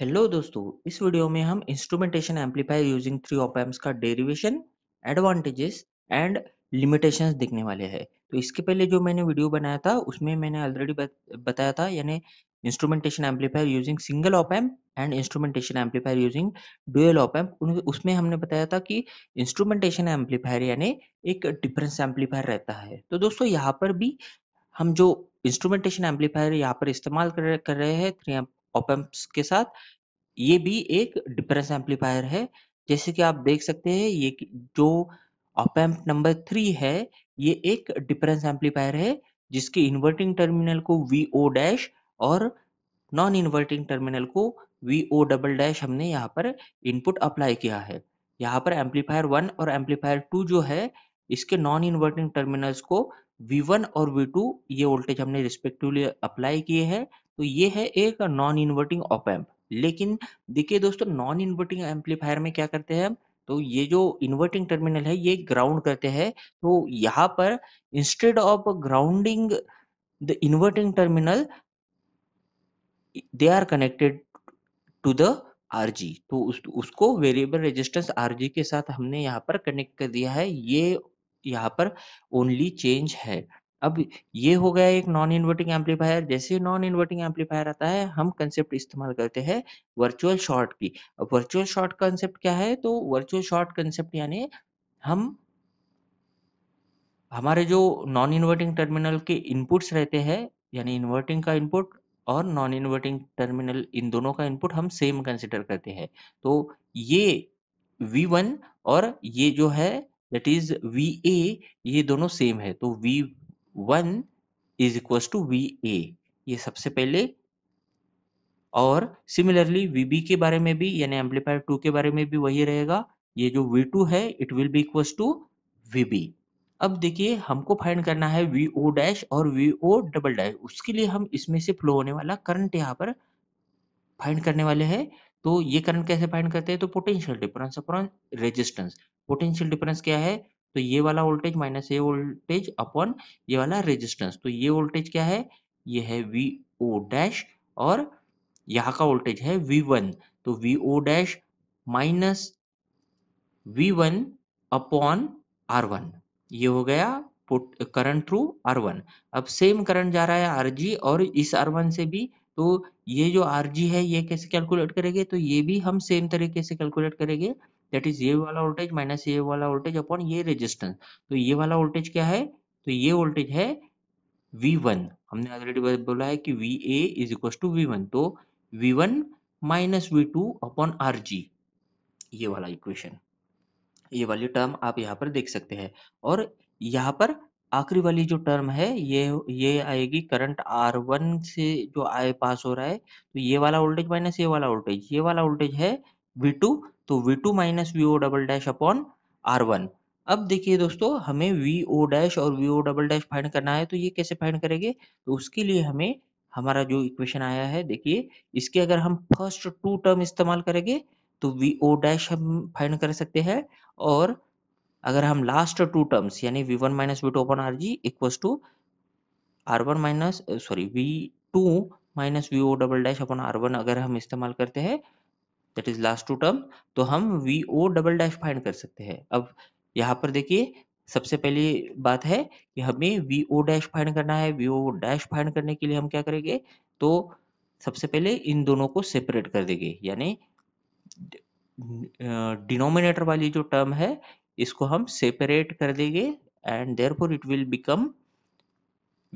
hello दोस्तों इस video में हम instrumentation amplifier using three amps का डेरिवेशन एडवांटेजेस एंड लिमिटेशंस देखने वाले हैं तो इसके पहले जो मैंने वीडियो बनाया था उसमें मैंने ऑलरेडी बताया था यानी instrumentation amplifier using single amp and instrumentation amplifier using dual amp उसमें हमने बताया था कि इंस्ट्रूमेंटेशन एम्पलीफायर यानी एक डिफरेंस एम्पलीफायर रहता है तो दोस्तों यहाँ पर भी हम जो इंस्ट्रूमेंटेशन एम्पलीफायर यहाँ पर इस्तेमाल कर, कर रहे हैं थ्री ऑपम्प्स के साथ ये भी एक डिफरेंस एम्पलीफायर है जैसे कि आप देख सकते हैं ये जो ऑपम्प नंबर थ्री है ये एक डिफरेंस एम्पलीफायर है जिसके इन्वर्टिंग टर्मिनल को वी ओ डैश और नॉन इन्वर्टिंग टर्मिनल को वी ओ डबल डैश हमने यहाँ पर इनपुट अप्लाई किया है यहाँ पर एम्पलीफायर वन और एम्पलीफायर टू जो है इसके नॉन इन्वर्टिंग टर्मिनल्स को V1 और V2 ये वोल्टेज हमने रिस्पेक्टिवली अप्लाई किए हैं तो ये है एक नॉन इन्वर्टिंग ऑप एम्प लेकिन देखिए दोस्तों नॉन इन्वर्टिंग एम्पलीफायर में क्या करते हैं हम तो ये जो इन्वर्टिंग टर्मिनल है ये ग्राउंड करते हैं तो यहाँ पर instead of grounding the inverting terminal they are connected to the RG तो उस, उसको वेरिएबल रेजिस्टेंस आरजी के साथ हमने यहाँ पर कनेक्ट कर दिया है ये यहाँ पर ओनली चेंज है अब ये हो गया एक नॉन इन्वर्टिंग एम्पलीफायर जैसे नॉन इन्वर्टिंग एम्पलीफायर आता है हम कंसेप्ट इस्तेमाल करते हैं वर्चुअल शॉर्ट की अब वर्चुअल शॉर्ट कंसेप्ट क्या है तो वर्चुअल शॉर्ट कंसेप्ट यानी हम हमारे जो नॉन इन्वर्टिंग टर्मिनल के इनपुट्स रहते हैं यानी इन्वर्टिंग का इनपुट और नॉन इन्वर्टिंग टर्मिनल इन दोनों का इनपुट हम सेम कंसिडर करते हैं तो ये V1 और ये जो है दैट इज VA ये दोनों सेम है तो V one is equal to V A ये सबसे पहले और सिमिलरली वी के बारे में भी यानी एम्पलीफायर टू के बारे में भी वही रहेगा ये जो वी टू है it will be equals to V B अब देखिए हमको फाइंड करना है वी ओ डैश और वी ओ डबल डैश उसके लिए हम इसमें से फ्लो होने वाला करंट यहाँ पर फाइंड करने वाले हैं तो ये करंट कैसे फाइंड करते हैं तो potential difference upon resistance potential difference क्या है तो ये वाला वोल्टेज माइनस ये वोल्टेज अपॉन ये वाला रेजिस्टेंस तो ये वोल्टेज क्या है ये है वी ओ डैश और यहाँ का वोल्टेज है वी वन तो V O dash minus V one upon R one ये हो गया करंट थ्रू आर वन अब सेम करंट जा रहा है आर जी और इस आर वन से भी तो ये जो आर जी है ये कैसे कैलकुलेट करेंगे तो ये भी हम सेम तरीके से कैलकुलेट करेंगे दैट इज ये वाला वोल्टेज माइनस ये वाला वोल्टेज अपॉन ये रेजिस्टेंस तो ये वाला वोल्टेज क्या है तो ये वोल्टेज है वी वन हमने ऑलरेडी बोला है कि V A is equal to V one तो V one minus V two upon R G ये वाला इक्वेशन ये वाली टर्म आप यहाँ पर देख सकते हैं और यहाँ पर आखिरी वाली जो टर्म है ये ये आएगी करंट आर वन से जो आए पास हो रहा है तो ये वाला वोल्टेज माइनस ये वाला वोल्टेज ये वाला वोल्टेज है वी टू तो V two minus V O double dash upon R one अब देखिए दोस्तों हमें वी ओ डैश और V O double dash find करना है तो ये कैसे फाइंड करेंगे तो उसके लिए हमें हमारा जो इक्वेशन आया है देखिए इसके अगर हम फर्स्ट टू टर्म इस्तेमाल करेंगे तो वी ओ डैश हम फाइंड कर सकते हैं और अगर हम लास्ट टू टर्म्स यानी V one minus V two upon R G equal to R one minus sorry V two minus V O double dash upon R one अगर हम इस्तेमाल करते हैं that is last two term तो हम V O double dash find कर सकते हैं अब यहाँ पर देखिए सबसे पहली बात है कि हमें वी ओ डैश फाइंड करना है वी ओ डैश फाइंड करने के लिए हम क्या करेंगे तो सबसे पहले इन दोनों को सेपरेट कर देंगे यानी डिनोमिनेटर वाली जो टर्म है इसको हम सेपरेट कर देंगे and therefore it will become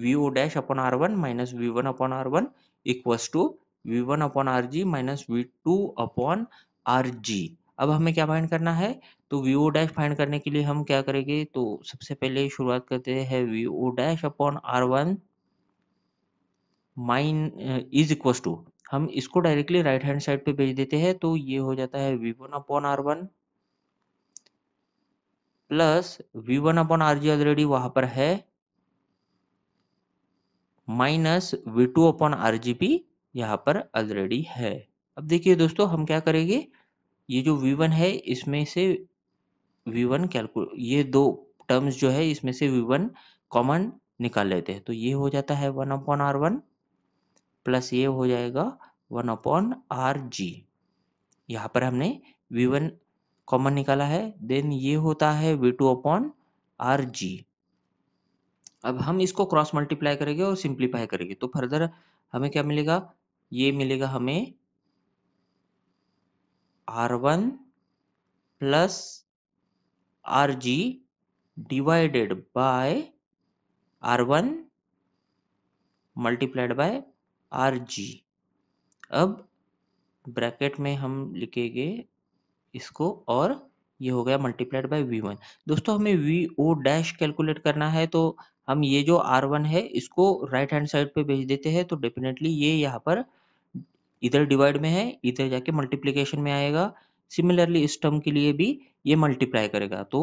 V O dash upon R one minus V one upon R one equals to v1 upon R G minus V two upon R G अब हमें क्या find करना है तो V O dash find करने के लिए हम क्या करेंगे तो सबसे पहले शुरुआत करते हैं V O dash upon R one minus is equal to हम इसको डायरेक्टली राइट हैंड साइड पे भेज देते हैं तो ये हो जाता है V one upon R one plus V one upon R G already वहां पर है minus V two upon R G P यहाँ पर ऑलरेडी है अब देखिए दोस्तों हम क्या करेंगे ये जो V1 है इसमें से V1 वन ये दो टर्म्स जो है इसमें से V1 कॉमन निकाल लेते हैं तो ये हो जाता है one upon R one plus ये हो जाएगा वन अपॉन आर जी यहाँ पर हमने V1 वन कॉमन निकाला है देन ये होता है V2 to upon R G अब हम इसको क्रॉस मल्टीप्लाई करेंगे और सिंप्लीफाई करेंगे तो फर्दर हमें क्या मिलेगा ये मिलेगा हमें R one plus R G divided by R one multiplied by R G अब ब्रैकेट में हम लिखेंगे इसको और ये हो गया मल्टीप्लाइड बाय वी वन दोस्तों हमें वी ओ डैश कैलकुलेट करना है तो हम ये जो आर वन है इसको राइट हैंड साइड पे भेज देते हैं तो डेफिनेटली ये यहाँ पर इधर डिवाइड में है इधर जाके मल्टीप्लीकेशन में आएगा सिमिलरली इस टर्म के लिए भी ये मल्टीप्लाई करेगा तो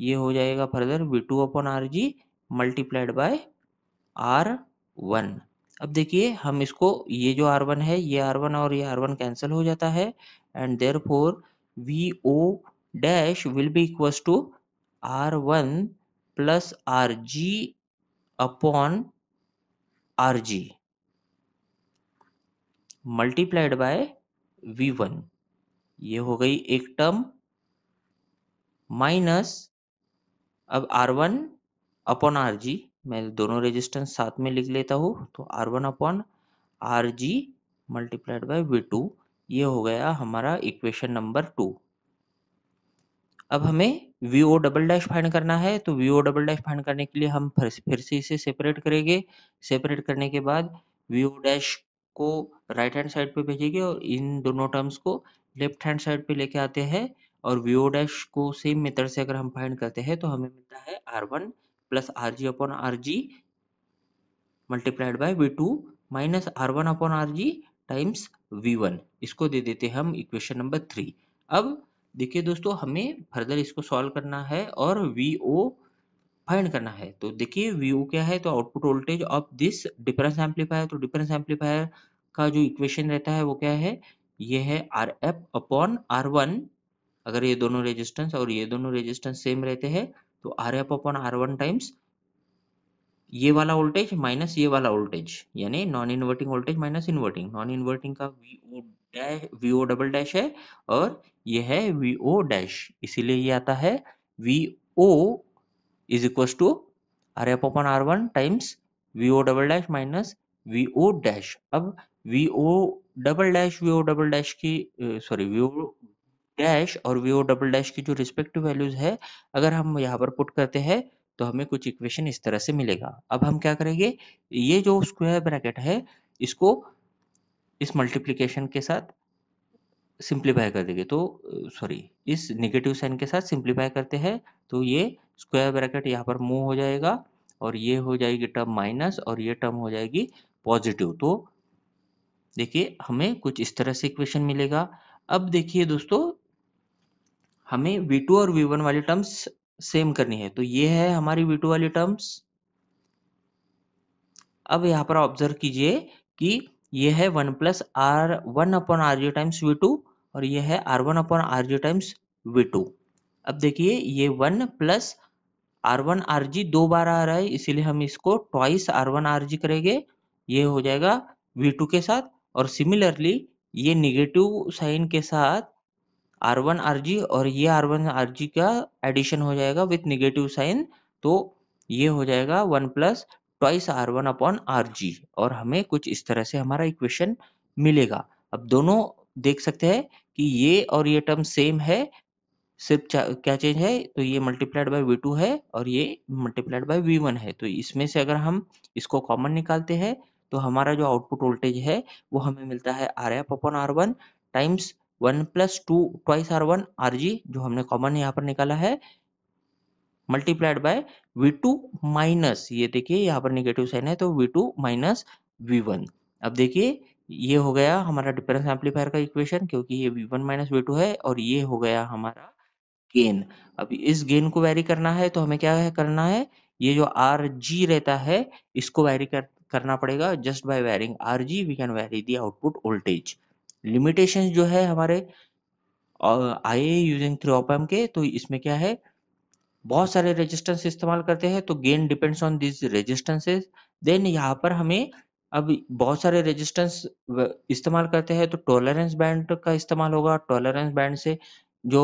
ये हो जाएगा further V two upon R G multiplied by R one अब देखिए हम इसको ये जो आर वन है ये आर वन और ये आर वन कैंसिल हो जाता है and therefore V O dash will be equals to R one plus R G upon rg multiplied by V one ये हो गई एक टर्म माइनस अब R one upon R G मैं दोनों रेजिस्टेंस साथ में लिख लेता हूं तो R one upon R G multiplied by V two ये हो गया हमारा इक्वेशन नंबर टू अब हमें V O double dash find करना है तो V O double dash find करने के लिए हम फिर फिर से इसे सेपरेट करेंगे सेपरेट करने के बाद वी ओ डैश को राइट हैंड साइड पे भेजेंगे और इन दोनों टर्म्स को लेफ्ट हैंड साइड पे लेके आते हैं और वी ओ डैश को सेम मेथड से अगर हम फाइंड करते हैं तो हमें मिलता है R one plus R G upon R G multiplied by V two minus R one upon R G times V one इसको दे देते हैं हम इक्वेशन नंबर थ्री अब देखिए दोस्तों हमें फर्दर इसको सॉल्व करना है और वी ओ फाइंड करना है तो देखिए वी ओ क्या है तो output voltage of this difference amplifier तो डिफरेंस एम्पलीफायर का जो इक्वेशन रहता है वो क्या है ये है R F upon R one अगर ये दोनों रेजिस्टेंस और ये दोनों रेजिस्टेंस सेम रहते हैं तो R F upon R one times ये वाला वोल्टेज माइनस ये वाला वोल्टेज यानी non inverting voltage minus inverting non inverting का V O V O double dash है और यह है वी ओ डैश इसीलिए ये आता है V O is equal to R F upon R one times V O double dash minus V O dash अब V O double dash V O double dash की सॉरी वी ओ डैश और V O double dash की जो respective values है अगर हम यहाँ पर पुट करते हैं तो हमें कुछ इक्वेशन इस तरह से मिलेगा अब हम क्या करेंगे ये जो स्क्वायर ब्रैकेट है इसको इस मल्टीप्लीकेशन के साथ सिंप्लीफाई कर देंगे तो सॉरी इस नेगेटिव साइन के साथ सिंप्लीफाई करते हैं तो ये स्क्वायर ब्रैकेट यहाँ पर मूव हो जाएगा और ये हो जाएगी टर्म माइनस और ये टर्म हो जाएगी पॉजिटिव तो देखिए हमें कुछ इस तरह से इक्वेशन मिलेगा अब देखिए दोस्तों हमें v2 और v1 वाली टर्म्स सेम करनी है तो ये है हमारी v2 वाली टर्म्स अब यहाँ पर ऑब्जर्व कीजिए कि ये है one plus R one upon R G times V two और ये है R one upon R G times V two अब देखिए ये one plus R one R G दो बार आ रहा है इसीलिए हम इसको twice R one R G करेंगे ये हो जाएगा वी टू के साथ और सिमिलरली ये निगेटिव साइन के साथ आर वन आर जी और ये आर वन आर जी का एडिशन हो जाएगा विथ निगेटिव साइन तो ये हो जाएगा one plus twice R one upon R G और हमें कुछ इस तरह से हमारा इक्वेशन मिलेगा अब दोनों देख सकते हैं कि ये और ये टर्म सेम है सिर्फ क्या चेंज है तो ये मल्टीप्लाइड बाय वी टू है और ये मल्टीप्लाइड बाय वी वन है तो इसमें से अगर हम इसको कॉमन निकालते हैं तो हमारा जो आउटपुट वोल्टेज है वो हमें मिलता है R F upon R one times one plus two twice R one R G जो हमने कॉमन यहाँ पर निकाला है मल्टीप्लाइड बाय v2 माइनस ये देखिए यहाँ पर निगेटिव साइन है तो v2 to minus V one अब देखिए ये हो गया हमारा डिफरेंस एम्पलीफायर का इक्वेशन क्योंकि ये V one minus V two है और ये हो गया हमारा गेन अब इस गेन को वैरी करना है तो हमें क्या है करना है ये जो आर जी रहता है इसको वैरी कर, करना पड़ेगा just by varying R G we can vary the output voltage limitation जो है हमारे I using three op amp के तो इसमें क्या है बहुत सारे रेजिस्टेंस इस्तेमाल करते हैं तो gain depends on this resistances then यहाँ पर हमें अब बहुत सारे रेजिस्टेंस इस्तेमाल करते हैं तो टॉलरेंस बैंड का इस्तेमाल होगा टॉलरेंस बैंड से जो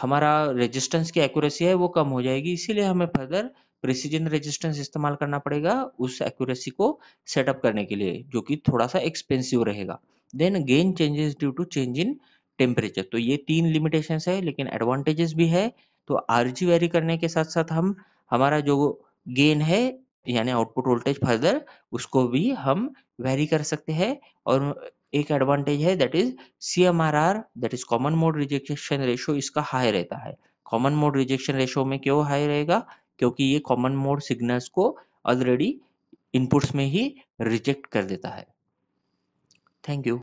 हमारा रेजिस्टेंस की एक्यूरेसी है वो कम हो जाएगी इसीलिए हमें फर्दर प्रिसीजन रेजिस्टेंस इस्तेमाल करना पड़ेगा उस एक्यूरेसी को सेटअप करने के लिए जो कि थोड़ा सा एक्सपेंसिव रहेगा then gain changes due to change in temperature तो ये तीन लिमिटेशंस है लेकिन एडवांटेजेस भी है तो आरजी वेरी करने के साथ साथ हम हमारा जो गेन है यानी आउटपुट वोल्टेज फर्दर उसको भी हम वेरी कर सकते हैं और एक एडवांटेज है that is C M R R that is common mode rejection ratio इसका हाई रहता है कॉमन मोड रिजेक्शन रेशियो में क्यों हाई रहेगा क्योंकि ये कॉमन मोड सिग्नल्स को ऑलरेडी इनपुट्स में ही रिजेक्ट कर देता है थैंक यू